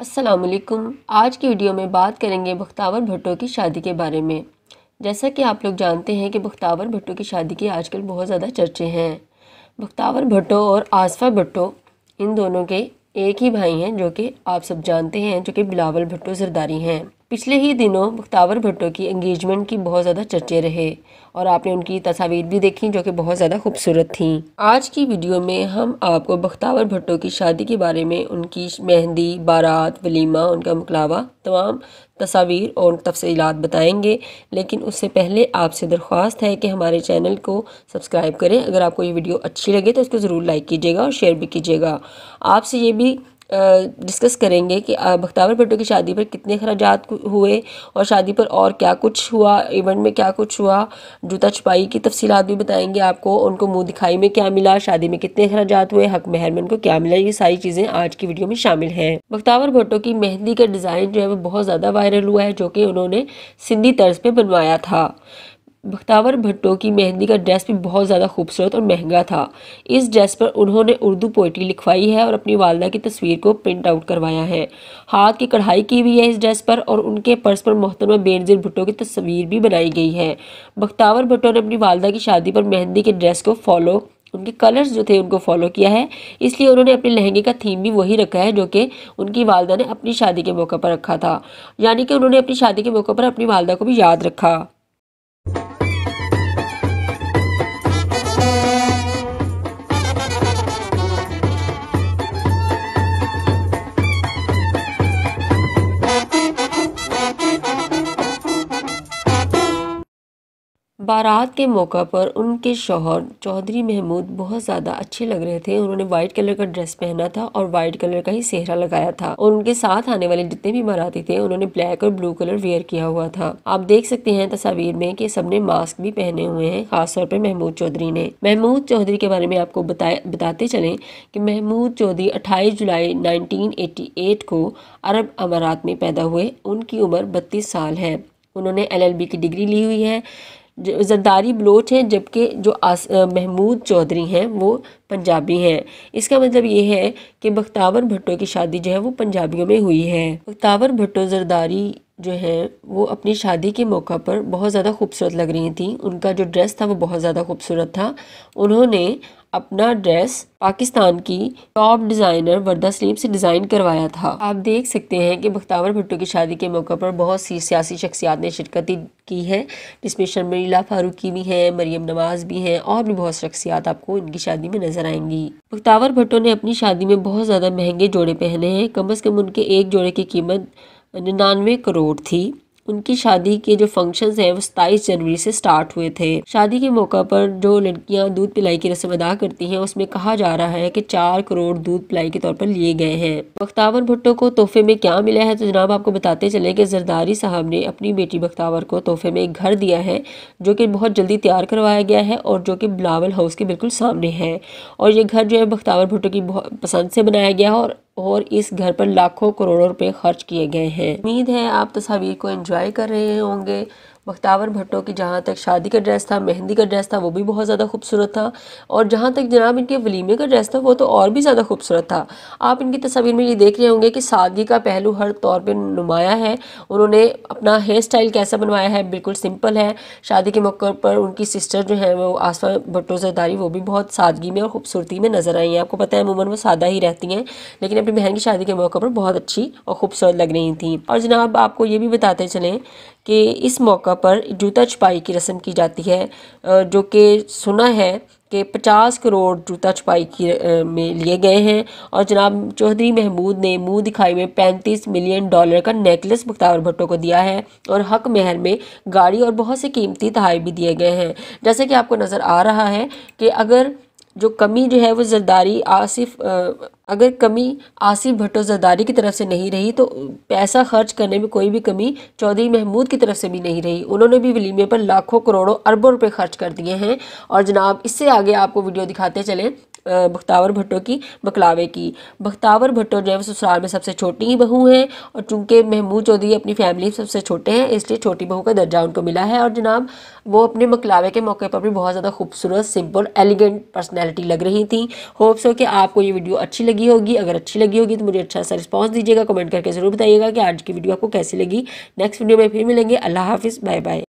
असलकुम आज की वीडियो में बात करेंगे बख्तावर भुट्टो की शादी के बारे में जैसा कि आप लोग जानते हैं कि बख्तावर भुट्टो की शादी के आजकल बहुत ज़्यादा चर्चे हैं बख्तावर भुट्टो और आसफ़ा भुट्टो इन दोनों के एक ही भाई हैं जो कि आप सब जानते हैं जो कि बिलावल भुट्टो जरदारी हैं पिछले ही दिनों मुख्तावर भट्टो की एंगेजमेंट की बहुत ज़्यादा चर्चे रहे और आपने उनकी तस्वीर भी देखी जो कि बहुत ज़्यादा खूबसूरत थी आज की वीडियो में हम आपको बख्तावर भट्टो की शादी के बारे में उनकी मेहंदी बारात वलीमा उनका मुकलावा तमाम तस्वीर और तफसीलात बताएंगे लेकिन उससे पहले आपसे दरख्वास्त है कि हमारे चैनल को सब्सक्राइब करें अगर आपको ये वीडियो अच्छी लगे तो इसको ज़रूर लाइक कीजिएगा और शेयर भी कीजिएगा आपसे ये भी डिस्कस करेंगे कि बख्तावर भट्टो की शादी पर कितने अखराज हुए और शादी पर और क्या कुछ हुआ इवेंट में क्या कुछ हुआ जूता छुपाई की तफसीत भी बताएंगे आपको उनको मुँह दिखाई में क्या मिला शादी में कितने अखराज हुए हक में उनको क्या मिला ये सारी चीज़ें आज की वीडियो में शामिल हैं बख्तावर भट्टो की मेहंदी का डिज़ाइन जो है वो बहुत ज़्यादा वायरल हुआ है जो कि उन्होंने सिंधी तर्ज पर बनवाया था बख्तावर भट्टो की मेहंदी का ड्रेस भी बहुत ज़्यादा खूबसूरत और महंगा था इस ड्रेस पर उन्होंने उर्दू पोइट्री लिखवाई है और अपनी वालदा की तस्वीर को प्रिंट आउट करवाया है हाथ की कढ़ाई की हुई है इस ड्रेस पर और उनके पर्स पर मोहतरमा बेनजीर भुट्टो की तस्वीर भी बनाई गई है बख्तावर भुट्टो ने अपनी वालदा की शादी पर मेहंदी के ड्रेस को फॉलो उनके कलर्स जो थे उनको फॉलो किया है इसलिए उन्होंने अपने लहंगे का थीम भी वही रखा है जो कि उनकी वालदा ने अपनी शादी के मौके पर रखा था यानी कि उन्होंने अपनी शादी के मौके पर अपनी वालदा को भी याद रखा बारात के मौका पर उनके शोहर चौधरी महमूद बहुत ज़्यादा अच्छे लग रहे थे उन्होंने व्हाइट कलर का ड्रेस पहना था और व्हाइट कलर का ही सेहरा लगाया था और उनके साथ आने वाले जितने भी बाराती थे उन्होंने ब्लैक और ब्लू कलर वेयर किया हुआ था आप देख सकते हैं तस्वीर में कि सबने मास्क भी पहने हुए हैं खासतौर पर महमूद चौधरी ने महमूद चौधरी के बारे में आपको बताए बताते चले कि महमूद चौधरी अट्ठाईस जुलाई नाइनटीन को अरब अमारात में पैदा हुए उनकी उम्र बत्तीस साल है उन्होंने एल की डिग्री ली हुई है जरदारी बलोच हैं जबकि जो महमूद चौधरी हैं वो पंजाबी हैं इसका मतलब ये है कि बख्तावर भट्टो की शादी जो है वो पंजाबियों में हुई है बख्तावर भट्टो जरदारी जो हैं वो अपनी शादी के मौका पर बहुत ज़्यादा खूबसूरत लग रही थी उनका जो ड्रेस था वो बहुत ज़्यादा खूबसूरत था उन्होंने अपना ड्रेस पाकिस्तान की टॉप डिज़ाइनर वर्दा सलीम से डिज़ाइन करवाया था आप देख सकते हैं कि बख्तावर भुट्टो की शादी के मौके पर बहुत सी सियासी शख्सियात ने शिरकत की है जिसमें शर्मिला फारूकी भी हैं मरियम नवाज़ भी हैं और भी बहुत शख्सियात आपको इनकी शादी में नज़र आएंगी बख्तावर भुट्टो ने अपनी शादी में बहुत ज़्यादा महंगे जोड़े पहने हैं कम अज़ कम उनके एक जोड़े की कीमत निन्यानवे करोड़ थी उनकी शादी के जो फंक्शंस हैं वो सताईस जनवरी से स्टार्ट हुए थे शादी के मौका पर जो लड़कियां दूध पिलाई की रस्म अदा करती हैं उसमें कहा जा रहा है कि चार करोड़ दूध पिलाई के तौर पर लिए गए हैं बख्तावर भुट्टो को तोहफे में क्या मिला है तो जनाब आपको बताते चले कि जरदारी साहब ने अपनी बेटी बख्तावर को तोहफे में एक घर दिया है जो कि बहुत जल्दी तैयार करवाया गया है और जो कि बिलावल हाउस के बिल्कुल सामने है और ये घर जो है बख्तावर भुट्टो की बहुत पसंद से बनाया गया है और और इस घर पर लाखों करोड़ों रुपए खर्च किए गए हैं उम्मीद है आप तस्वीर को एंजॉय कर रहे होंगे बख्तावर भट्टो की जहाँ तक शादी का ड्रेस था मेहंदी का ड्रेस था वो भी बहुत ज़्यादा खूबसूरत था और जहाँ तक जनाब इनके वलीमे का ड्रेस था वो तो और भी ज़्यादा खूबसूरत था आप इनकी तस्वीर में ये देख रहे होंगे कि सादगी का पहलू हर तौर पर नुमाया है उन्होंने अपना हेयर स्टाइल कैसा बनवाया है बिल्कुल सिंपल है शादी के मौके पर उनकी सिस्टर जो है वो आसफा भट्टो दारी वो भी बहुत सादगी में और खूबसूरती में नज़र आई हैं आपको पता है अमूमन वो सादा ही रहती हैं लेकिन अपनी बहन की शादी के मौके पर बहुत अच्छी और खूबसूरत लग रही थी और जनाब आपको ये भी बताते चलें कि इस मौका पर जूता छुपाई की रस्म की जाती है जो कि सुना है कि 50 करोड़ जूता छुपाई की में लिए गए हैं और जनाब चौधरी महमूद ने मुंह दिखाई में 35 मिलियन डॉलर का नेकलेस मुख्तार भट्टो को दिया है और हक महर में गाड़ी और बहुत से कीमती तहाई भी दिए गए हैं जैसे कि आपको नज़र आ रहा है कि अगर जो कमी जो है वो जरदारी आसिफ अगर कमी आसिफ भट्टो जरदारी की तरफ से नहीं रही तो पैसा खर्च करने में कोई भी कमी चौधरी महमूद की तरफ से भी नहीं रही उन्होंने भी वलीमे पर लाखों करोड़ों अरबों रुपए खर्च कर दिए हैं और जनाब इससे आगे आपको वीडियो दिखाते चलें बख्तावर भट्टो की बकलावे की बख्तावर भट्टो जो है वो ससुराल में सबसे छोटी ही बहू हैं और चूंकि महमूद चौधरी अपनी फैमिली में सबसे छोटे हैं इसलिए छोटी बहू का दर्जा उनको मिला है और जनाब वो अपने बकलावे के मौके पर भी बहुत ज़्यादा खूबसूरत सिंपल एलिगेंट पर्सनैलिटी लग रही थी होप्स हो कि आपको ये वीडियो अच्छी लगी होगी अगर अच्छी लगी होगी तो मुझे अच्छा सा रिस्पॉन्स दीजिएगा कमेंट करके ज़रूर बताइएगा कि आज की वीडियो आपको कैसी लगी नेक्स्ट वीडियो में फिर मिलेंगे अल्लाह हाफिज़ बाय बाय